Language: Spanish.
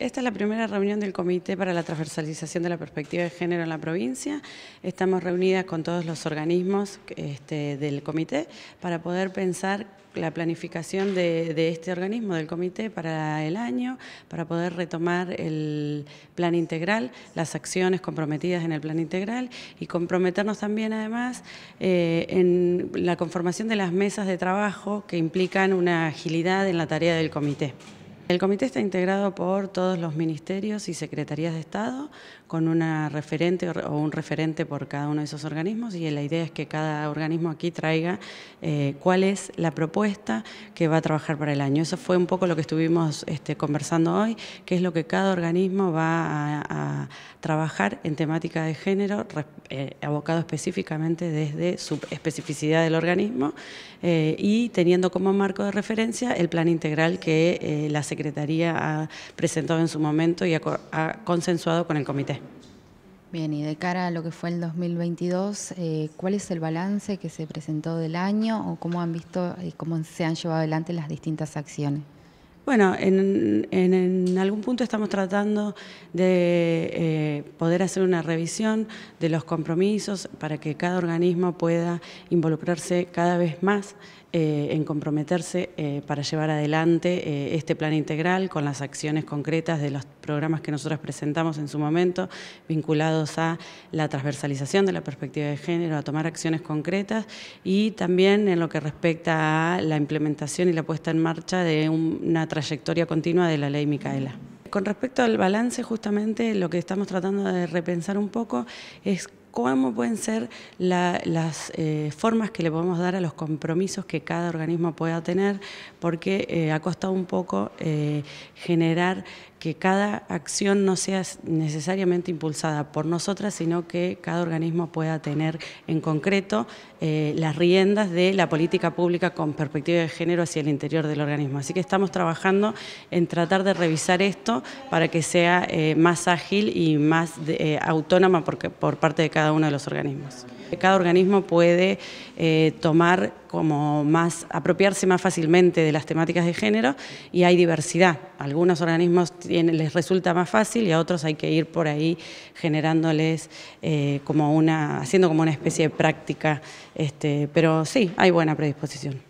Esta es la primera reunión del Comité para la Transversalización de la Perspectiva de Género en la provincia. Estamos reunidas con todos los organismos este, del comité para poder pensar la planificación de, este organismo, del comité, para el año, para poder retomar el plan integral, las acciones comprometidas en el plan integral y comprometernos también, además, eh, en la conformación de las mesas de trabajo que implican una agilidad en la tarea del comité. El comité está integrado por todos los ministerios y secretarías de Estado, con una referente o un referente por cada uno de esos organismos, y la idea es que cada organismo aquí traiga eh, cuál es la propuesta que va a trabajar para el año. Eso fue un poco lo que estuvimos este, conversando hoy, qué es lo que cada organismo va a, trabajar en temática de género, eh, abocado específicamente desde su especificidad del organismo, eh, y teniendo como marco de referencia el plan integral que la Secretaría Secretaría ha presentado en su momento y ha, consensuado con el comité. Bien, y de cara a lo que fue el 2022, eh, ¿cuál es el balance que se presentó del año o cómo han visto y cómo se han llevado adelante las distintas acciones? Bueno, en, algún punto estamos tratando de eh, poder hacer una revisión de los compromisos para que cada organismo pueda involucrarse cada vez más eh, en comprometerse eh, para llevar adelante este plan integral con las acciones concretas de los programas que nosotros presentamos en su momento, vinculados a la transversalización de la perspectiva de género, a tomar acciones concretas y también en lo que respecta a la implementación y la puesta en marcha de una trayectoria continua de la ley Micaela. Con respecto al balance, justamente lo que estamos tratando de repensar un poco es cómo pueden ser las eh, formas que le podemos dar a los compromisos que cada organismo pueda tener, porque eh, ha costado un poco eh, generar que cada acción no sea necesariamente impulsada por nosotras, sino que cada organismo pueda tener en concreto eh, las riendas de la política pública con perspectiva de género hacia el interior del organismo. Así que estamos trabajando en tratar de revisar esto para que sea eh, más ágil y más eh, autónoma porque por parte de cada uno de los organismos. Cada organismo puede eh, tomar como más, apropiarse más fácilmente de las temáticas de género y hay diversidad. algunos organismos tienen, les resulta más fácil y a otros hay que ir por ahí generándoles eh, como una, haciendo como una especie de práctica, este, pero sí, hay buena predisposición.